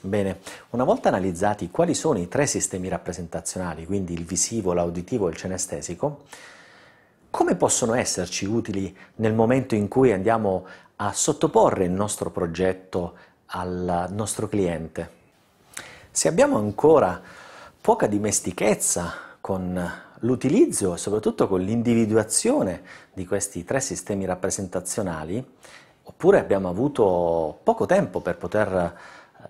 Bene, una volta analizzati quali sono i tre sistemi rappresentazionali, quindi il visivo, l'auditivo e il cenestesico, come possono esserci utili nel momento in cui andiamo a sottoporre il nostro progetto al nostro cliente? Se abbiamo ancora poca dimestichezza con l'utilizzo e soprattutto con l'individuazione di questi tre sistemi rappresentazionali, oppure abbiamo avuto poco tempo per poter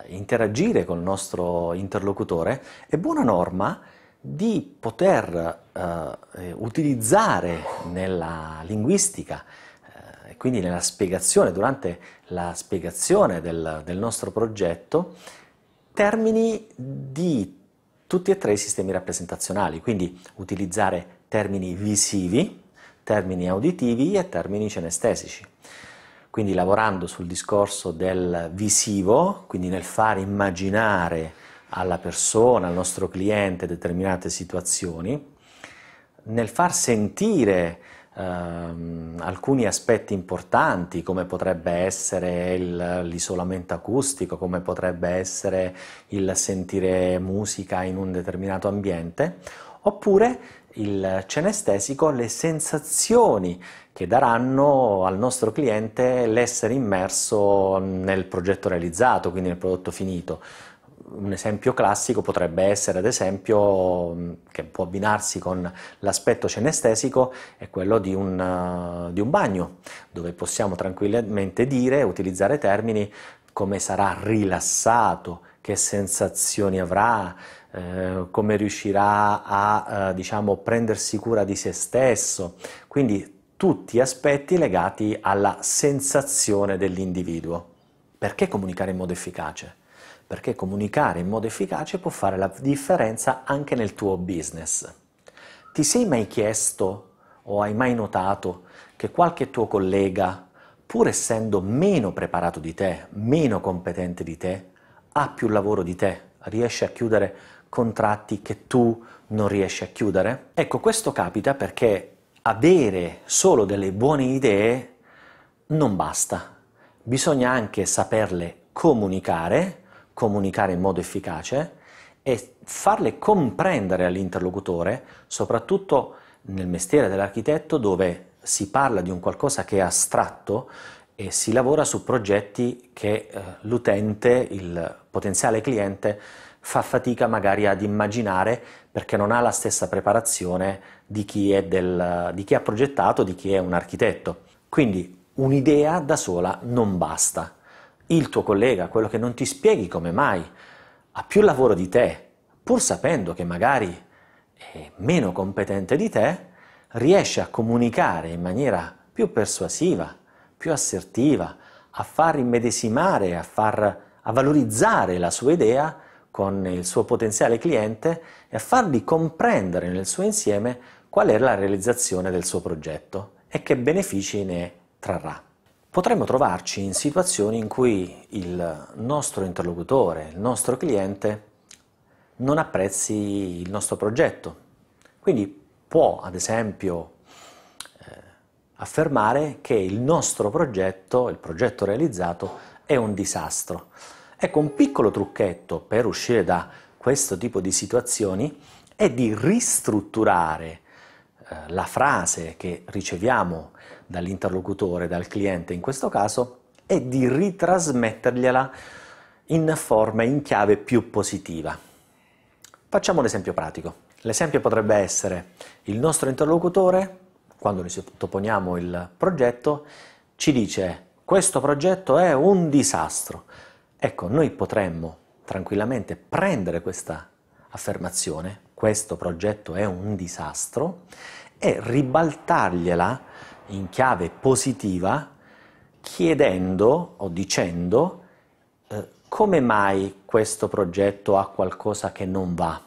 eh, interagire con il nostro interlocutore, è buona norma di poter eh, eh utilizzare nella linguistica eh, quindi nella spiegazione, durante la spiegazione del, del nostro progetto, termini di tutti e tre i sistemi rappresentazionali, quindi utilizzare termini visivi, termini auditivi e termini cenestesici quindi lavorando sul discorso del visivo, quindi nel far immaginare alla persona, al nostro cliente determinate situazioni, nel far sentire ehm, alcuni aspetti importanti come potrebbe essere il, l'isolamento acustico, come potrebbe essere il sentire musica in un determinato ambiente, oppure il cenestesico le sensazioni che daranno al nostro cliente l'essere immerso nel progetto realizzato, quindi nel prodotto finito. Un esempio classico potrebbe essere, ad esempio, che può abbinarsi con l'aspetto cenestesico, è quello di un, eh, di un bagno, dove possiamo tranquillamente dire, utilizzare termini come sarà rilassato, che sensazioni avrà, eh, come riuscirà a eh, diciamo, prendersi cura di se stesso. Quindi tutti aspetti legati alla sensazione dell'individuo. Perché comunicare in modo efficace? Perché comunicare in modo efficace può fare la differenza anche nel tuo business. Ti sei mai chiesto o hai mai notato che qualche tuo collega, pur essendo meno preparato di te, meno competente di te, ha più lavoro di te, riesce a chiudere contratti che tu non riesci a chiudere. Ecco, questo capita perché avere solo delle buone idee non basta, bisogna anche saperle comunicare, comunicare in modo efficace e farle comprendere all'interlocutore, soprattutto nel mestiere dell'architetto dove si parla di un qualcosa che è astratto, e si lavora su progetti che eh, l'utente, il potenziale cliente, fa fatica magari ad immaginare perché non ha la stessa preparazione di chi, del, di chi ha progettato, di chi è un architetto. Quindi un'idea da sola non basta. Il tuo collega, quello che non ti spieghi come mai, ha più lavoro di te, pur sapendo che magari è meno competente di te, riesce a comunicare in maniera più persuasiva, più assertiva, a far immedesimare, a, far, a valorizzare la sua idea con il suo potenziale cliente e a fargli comprendere nel suo insieme qual è la realizzazione del suo progetto e che benefici ne trarrà. Potremmo trovarci in situazioni in cui il nostro interlocutore, il nostro cliente, non apprezzi il nostro progetto. Quindi può, ad esempio, affermare che il nostro progetto, il progetto realizzato, è un disastro. Ecco, un piccolo trucchetto per uscire da questo tipo di situazioni è di ristrutturare eh, la frase che riceviamo dall'interlocutore, dal cliente in questo caso, e di ritrasmettergliela in forma, in chiave più positiva. Facciamo un esempio pratico. L'esempio potrebbe essere il nostro interlocutore quando noi sottoponiamo il progetto, ci dice questo progetto è un disastro. Ecco, noi potremmo tranquillamente prendere questa affermazione, questo progetto è un disastro, e ribaltargliela in chiave positiva chiedendo o dicendo eh, come mai questo progetto ha qualcosa che non va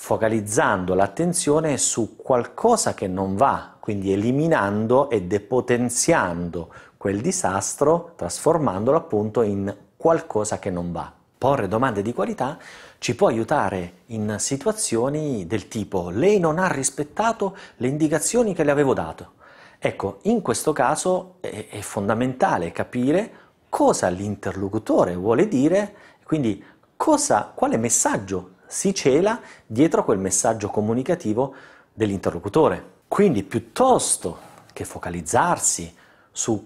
focalizzando l'attenzione su qualcosa che non va, quindi eliminando e depotenziando quel disastro, trasformandolo appunto in qualcosa che non va. Porre domande di qualità ci può aiutare in situazioni del tipo lei non ha rispettato le indicazioni che le avevo dato. Ecco, in questo caso è, fondamentale capire cosa l'interlocutore vuole dire, quindi cosa, quale messaggio si cela dietro quel messaggio comunicativo dell'interlocutore. Quindi piuttosto che focalizzarsi sul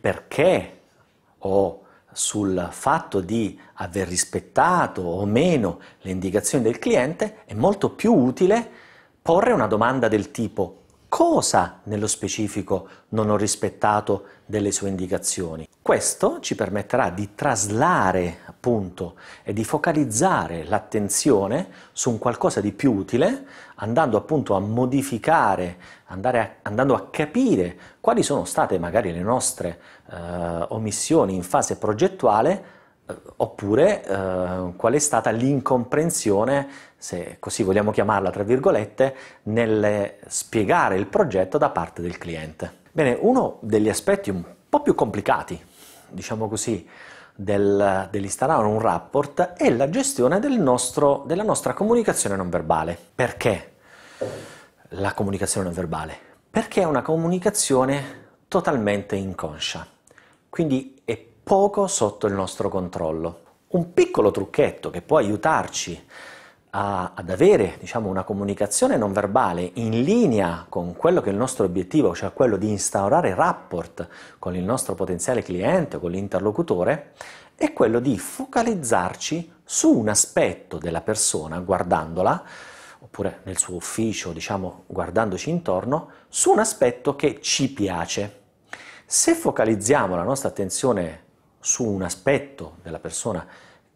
perché o sul fatto di aver rispettato o meno le indicazioni del cliente, è molto più utile porre una domanda del tipo cosa nello specifico non ho rispettato delle sue indicazioni. Questo ci permetterà di traslare appunto e di focalizzare l'attenzione su un qualcosa di più utile, andando appunto a modificare, a, andando a capire quali sono state magari le nostre eh, omissioni in fase progettuale eh, oppure eh, qual è stata l'incomprensione, se così vogliamo chiamarla, tra virgolette, nel spiegare il progetto da parte del cliente. Bene, uno degli aspetti un po' più complicati, diciamo così, del, dell'installare un rapport è la gestione del nostro, della nostra comunicazione non verbale. Perché la comunicazione non verbale? Perché è una comunicazione totalmente inconscia, quindi è poco sotto il nostro controllo. Un piccolo trucchetto che può aiutarci a, ad avere diciamo, una comunicazione non verbale in linea con quello che è il nostro obiettivo, cioè quello di instaurare rapport con il nostro potenziale cliente con l'interlocutore, è quello di focalizzarci su un aspetto della persona guardandola oppure nel suo ufficio, diciamo, guardandoci intorno, su un aspetto che ci piace. Se focalizziamo la nostra attenzione su un aspetto della persona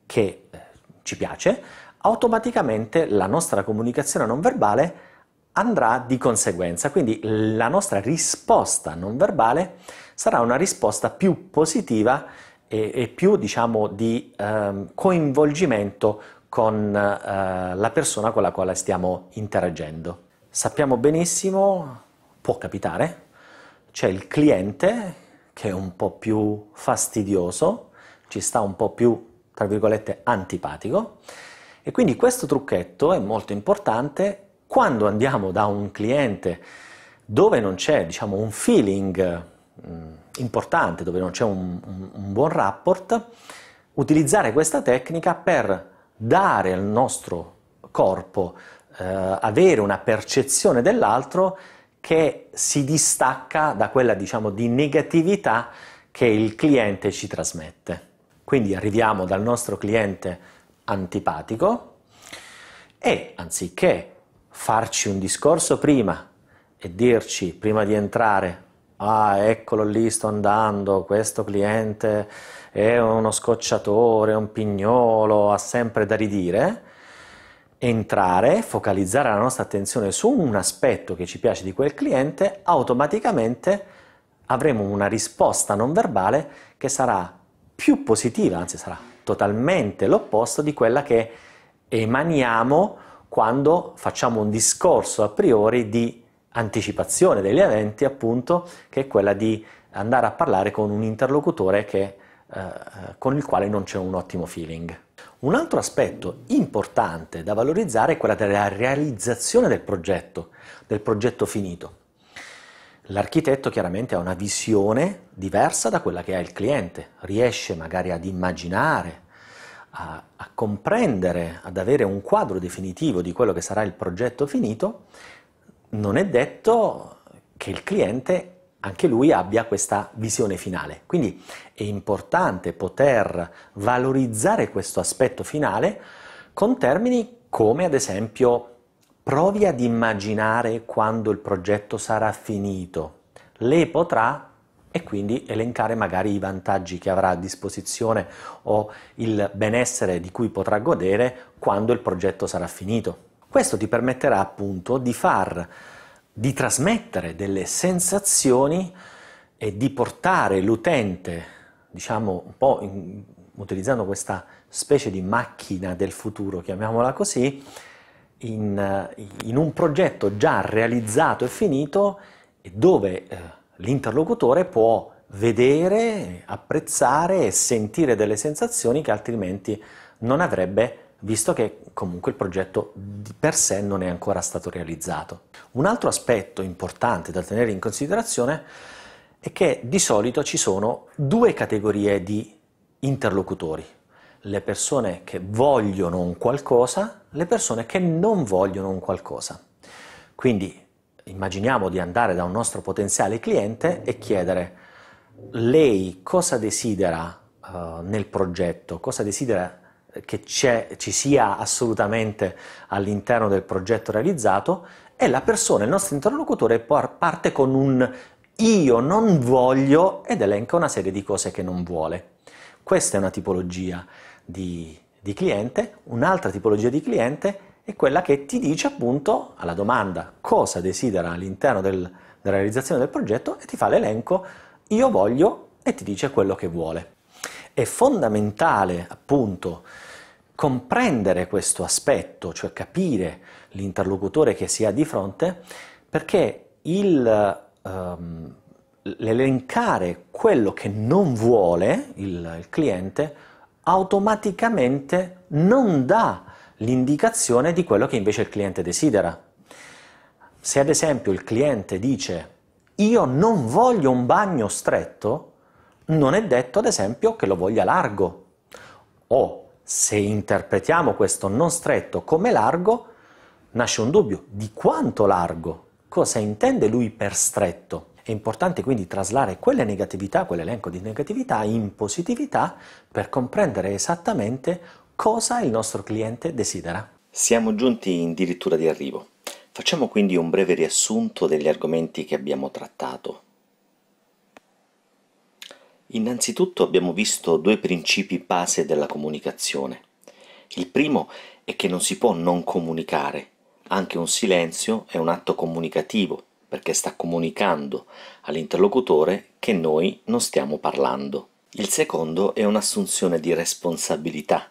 che eh, ci piace, automaticamente la nostra comunicazione non verbale andrà di conseguenza, quindi la nostra risposta non verbale sarà una risposta più positiva e, e più diciamo di eh, coinvolgimento con eh, la persona con la quale stiamo interagendo. Sappiamo benissimo, può capitare, c'è il cliente che è un po' più fastidioso, ci sta un po' più, tra virgolette, antipatico. E quindi questo trucchetto è molto importante quando andiamo da un cliente dove non c'è, diciamo, un feeling mm, importante, dove non c'è un, un, un buon rapport, utilizzare questa tecnica per dare al nostro corpo eh, avere una percezione dell'altro che si distacca da quella diciamo, di negatività che il cliente ci trasmette. Quindi arriviamo dal nostro cliente antipatico e anziché farci un discorso prima e dirci prima di entrare ah eccolo lì sto andando, questo cliente è uno scocciatore, un pignolo, ha sempre da ridire, entrare, focalizzare la nostra attenzione su un aspetto che ci piace di quel cliente, automaticamente avremo una risposta non verbale che sarà più positiva, anzi sarà totalmente l'opposto di quella che emaniamo quando facciamo un discorso a priori di anticipazione degli eventi, appunto, che è quella di andare a parlare con un interlocutore che, eh, eh con il quale non c'è un ottimo feeling. Un altro aspetto importante da valorizzare è quello della realizzazione del progetto, del progetto finito. L'architetto chiaramente ha una visione diversa da quella che ha il cliente, riesce magari ad immaginare, a, a comprendere, ad avere un quadro definitivo di quello che sarà il progetto finito, non è detto che il cliente anche lui abbia questa visione finale. Quindi è importante poter valorizzare questo aspetto finale con termini come ad esempio provi ad immaginare quando il progetto sarà finito, lei potrà e quindi elencare magari i vantaggi che avrà a disposizione o il benessere di cui potrà godere quando il progetto sarà finito. Questo ti permetterà appunto di far di trasmettere delle sensazioni e di portare l'utente, diciamo un po' in, utilizzando questa specie di macchina del futuro, chiamiamola così, in, eh, in un progetto già realizzato e finito e dove eh, l'interlocutore può vedere, apprezzare e sentire delle sensazioni che altrimenti non avrebbe visto che comunque il progetto di per sé non è ancora stato realizzato. Un altro aspetto importante da tenere in considerazione è che di solito ci sono due categorie di interlocutori, le persone che vogliono un qualcosa, le persone che non vogliono un qualcosa. Quindi immaginiamo di andare da un nostro potenziale cliente e chiedere lei cosa desidera uh, nel progetto, cosa desidera che ci sia assolutamente all'interno del progetto realizzato e la persona, il nostro interlocutore, parte con un io non voglio ed elenca una serie di cose che non vuole. Questa è una tipologia di, di cliente, un'altra tipologia di cliente è quella che ti dice appunto alla domanda cosa desidera all'interno del, della realizzazione del progetto e ti fa l'elenco io voglio e ti dice quello che vuole. È fondamentale appunto comprendere questo aspetto, cioè capire l'interlocutore che si ha di fronte, perché il, um, l'elencare quello che non vuole il, il cliente automaticamente non dà l'indicazione di quello che invece il cliente desidera. Se ad esempio il cliente dice io non voglio un bagno stretto, non è detto, ad esempio, che lo voglia largo. O se interpretiamo questo non stretto come largo, nasce un dubbio di quanto largo, cosa intende lui per stretto. È importante quindi traslare quelle negatività, quell'elenco di negatività in positività per comprendere esattamente cosa il nostro cliente desidera. Siamo giunti in dirittura di arrivo. Facciamo quindi un breve riassunto degli argomenti che abbiamo trattato. Innanzitutto abbiamo visto due principi base della comunicazione. Il primo è che non si può non comunicare. Anche un silenzio è un atto comunicativo, perché sta comunicando all'interlocutore che noi non stiamo parlando. Il secondo è un'assunzione di responsabilità.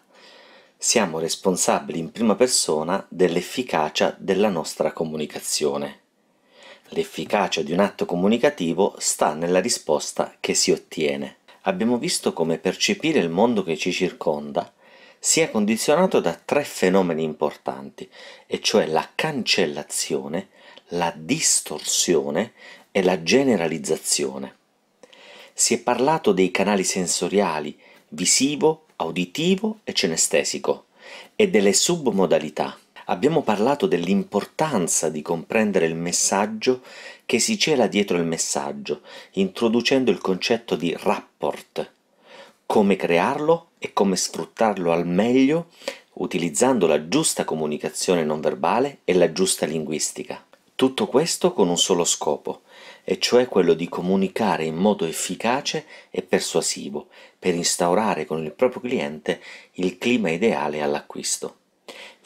Siamo responsabili in prima persona dell'efficacia della nostra comunicazione. L'efficacia di un atto comunicativo sta nella risposta che si ottiene. Abbiamo visto come percepire il mondo che ci circonda sia condizionato da tre fenomeni importanti, e cioè la cancellazione, la distorsione e la generalizzazione. Si è parlato dei canali sensoriali visivo, auditivo e cenestesico e delle submodalità abbiamo parlato dell'importanza di comprendere il messaggio che si cela dietro il messaggio, introducendo il concetto di rapport, come crearlo e come sfruttarlo al meglio utilizzando la giusta comunicazione non verbale e la giusta linguistica. Tutto questo con un solo scopo, e cioè quello di comunicare in modo efficace e persuasivo per instaurare con il proprio cliente il clima ideale all'acquisto.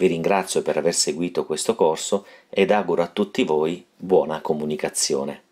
Vi ringrazio per aver seguito questo corso ed auguro a tutti voi buona comunicazione.